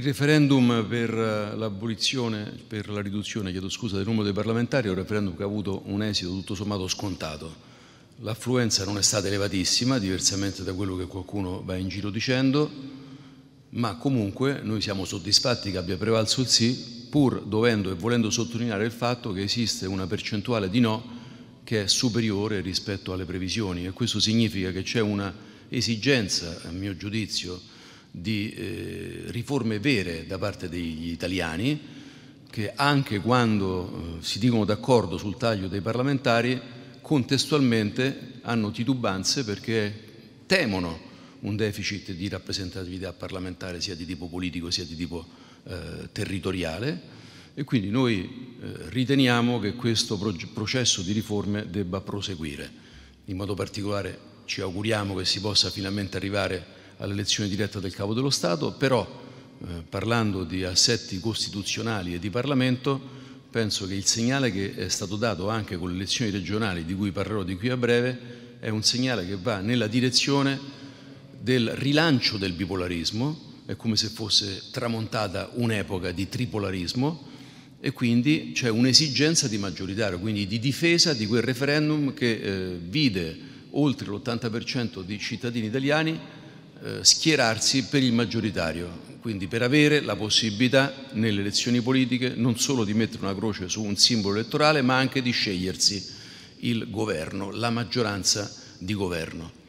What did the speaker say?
Il referendum per eh, l'abolizione, per la riduzione, chiedo scusa, del numero dei parlamentari è un referendum che ha avuto un esito tutto sommato scontato. L'affluenza non è stata elevatissima, diversamente da quello che qualcuno va in giro dicendo, ma comunque noi siamo soddisfatti che abbia prevalso il sì, pur dovendo e volendo sottolineare il fatto che esiste una percentuale di no che è superiore rispetto alle previsioni e questo significa che c'è una esigenza, a mio giudizio, di eh, riforme vere da parte degli italiani che anche quando eh, si dicono d'accordo sul taglio dei parlamentari contestualmente hanno titubanze perché temono un deficit di rappresentatività parlamentare sia di tipo politico sia di tipo eh, territoriale e quindi noi eh, riteniamo che questo processo di riforme debba proseguire. In modo particolare ci auguriamo che si possa finalmente arrivare a all'elezione diretta del Capo dello Stato, però eh, parlando di assetti costituzionali e di Parlamento, penso che il segnale che è stato dato anche con le elezioni regionali, di cui parlerò di qui a breve, è un segnale che va nella direzione del rilancio del bipolarismo, è come se fosse tramontata un'epoca di tripolarismo e quindi c'è un'esigenza di maggioritario, quindi di difesa di quel referendum che eh, vide oltre l'80% dei cittadini italiani eh, schierarsi per il maggioritario, quindi per avere la possibilità nelle elezioni politiche non solo di mettere una croce su un simbolo elettorale, ma anche di scegliersi il governo, la maggioranza di governo.